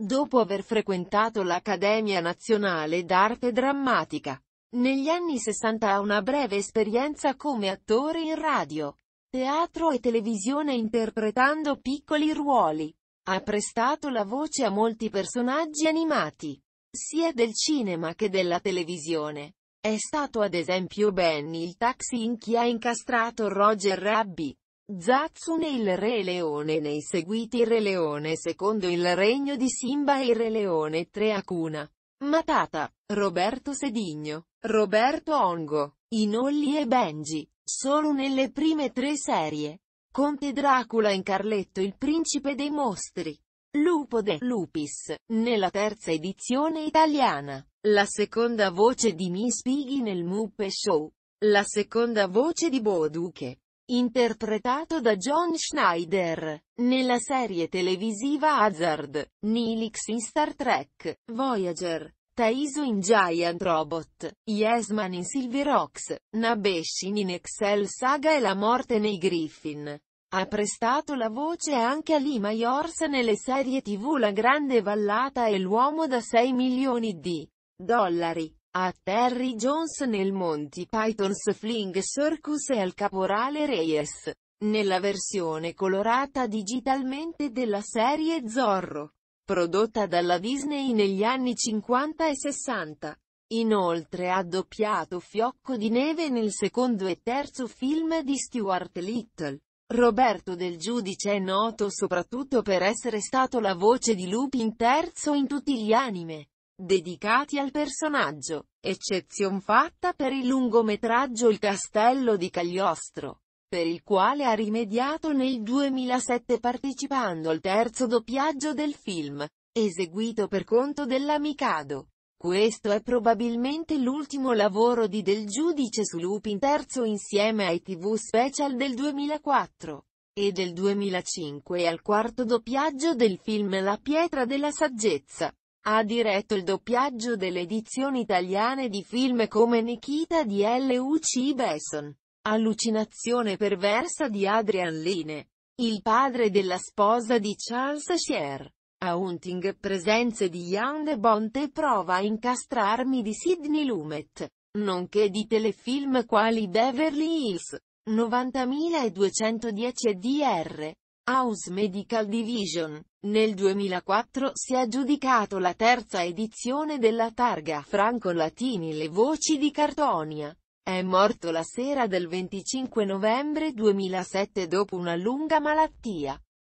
dopo aver frequentato l'Accademia Nazionale d'Arte Drammatica. Negli anni 60 ha una breve esperienza come attore in radio, teatro e televisione interpretando piccoli ruoli. Ha prestato la voce a molti personaggi animati, sia del cinema che della televisione. È stato ad esempio Benny il taxi in chi ha incastrato Roger Rabbi. Zazzun e il Re Leone nei seguiti Re Leone secondo il regno di Simba e Re Leone 3 Acuna. Matata, Roberto Sedigno, Roberto Ongo, Inolli e Benji, solo nelle prime tre serie. Conte Dracula in Carletto il principe dei mostri. Lupo de Lupis, nella terza edizione italiana. La seconda voce di Miss Piggy nel Muppe Show. La seconda voce di Boduke interpretato da John Schneider, nella serie televisiva Hazard, Neelix in Star Trek, Voyager, Taiso in Giant Robot, Yesman in Silver Ox, Nabeshin in Excel Saga e La Morte nei Griffin. Ha prestato la voce anche a Lima Yors nelle serie tv La Grande Vallata e L'Uomo da 6 milioni di dollari. A Terry Jones nel Monty Python's Fling Circus e al caporale Reyes. Nella versione colorata digitalmente della serie Zorro. Prodotta dalla Disney negli anni 50 e 60. Inoltre ha doppiato Fiocco di Neve nel secondo e terzo film di Stuart Little. Roberto del Giudice è noto soprattutto per essere stato la voce di Lupin terzo in tutti gli anime dedicati al personaggio, eccezion fatta per il lungometraggio Il castello di Cagliostro, per il quale ha rimediato nel 2007 partecipando al terzo doppiaggio del film, eseguito per conto dell'amicado. Questo è probabilmente l'ultimo lavoro di Del Giudice su Lupin III insieme ai TV special del 2004 e del 2005 e al quarto doppiaggio del film La pietra della saggezza. Ha diretto il doppiaggio delle edizioni italiane di film come Nikita di L.U.C. Besson, Allucinazione perversa di Adrian Line, il padre della sposa di Charles Schier. A Hunting, presenze di Jan de Bonte prova a incastrarmi di Sidney Lumet, nonché di telefilm quali Beverly Hills, 90210 DR, House Medical Division. Nel 2004 si è aggiudicato la terza edizione della targa Franco Latini Le voci di Cartonia. È morto la sera del 25 novembre 2007 dopo una lunga malattia.